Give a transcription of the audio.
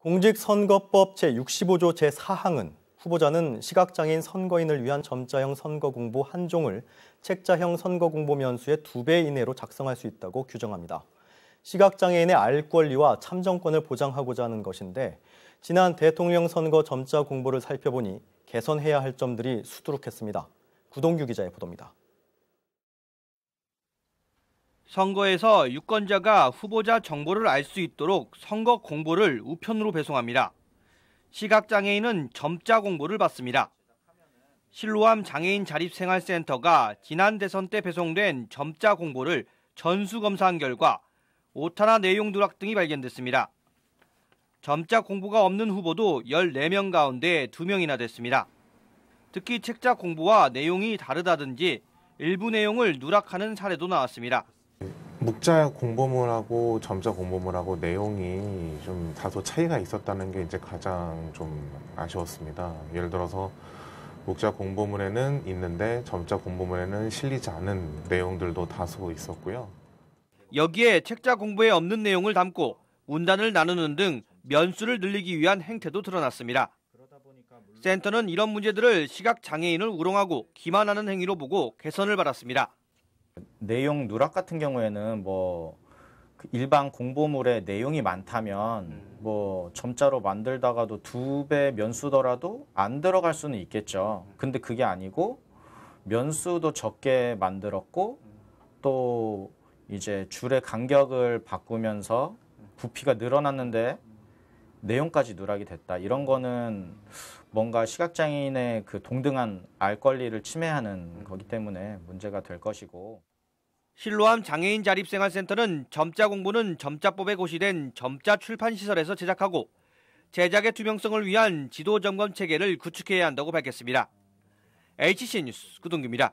공직선거법 제65조 제4항은 후보자는 시각장애인 선거인을 위한 점자형 선거공보 한 종을 책자형 선거공보 면수의 두 배 이내로 작성할 수 있다고 규정합니다. 시각장애인의 알 권리와 참정권을 보장하고자 하는 것인데 지난 대통령 선거 점자 공보를 살펴보니 개선해야 할 점들이 수두룩했습니다. 구동규 기자의 보도입니다. 선거에서 유권자가 후보자 정보를 알 수 있도록 선거 공보를 우편으로 배송합니다. 시각장애인은 점자 공보를 받습니다. 실로암 장애인 자립생활센터가 지난 대선 때 배송된 점자 공보를 전수검사한 결과 오타나 내용 누락 등이 발견됐습니다. 점자 공보가 없는 후보도 14명 가운데 2명이나 됐습니다. 특히 책자 공보와 내용이 다르다든지 일부 내용을 누락하는 사례도 나왔습니다. 묵자 공보물하고 점자 공보물하고 내용이 좀 다소 차이가 있었다는 게 이제 가장 좀 아쉬웠습니다. 예를 들어서 목자 공보물에는 있는데 점자 공보물에는 실리지 않은 내용들도 다소 있었고요. 여기에 책자 공부에 없는 내용을 담고 운단을 나누는 등 면수를 늘리기 위한 행태도 드러났습니다. 센터는 이런 문제들을 시각 장애인을 우롱하고 기만하는 행위로 보고 개선을 받았습니다. 내용 누락 같은 경우에는 뭐 그 일반 공보물의 내용이 많다면 음. 뭐 점자로 만들다가도 두 배 면수더라도 안 들어갈 수는 있겠죠. 근데 그게 아니고 면수도 적게 만들었고 또 이제 줄의 간격을 바꾸면서 부피가 늘어났는데 내용까지 누락이 됐다. 이런 거는 뭔가 시각장애인의 그 동등한 알 권리를 침해하는 거기 때문에 문제가 될 것이고. 실로암 장애인 자립생활센터는 점자 공부는 점자법에 고시된 점자 출판 시설에서 제작하고 제작의 투명성을 위한 지도 점검 체계를 구축해야 한다고 밝혔습니다. HC 뉴스 구동규입니다.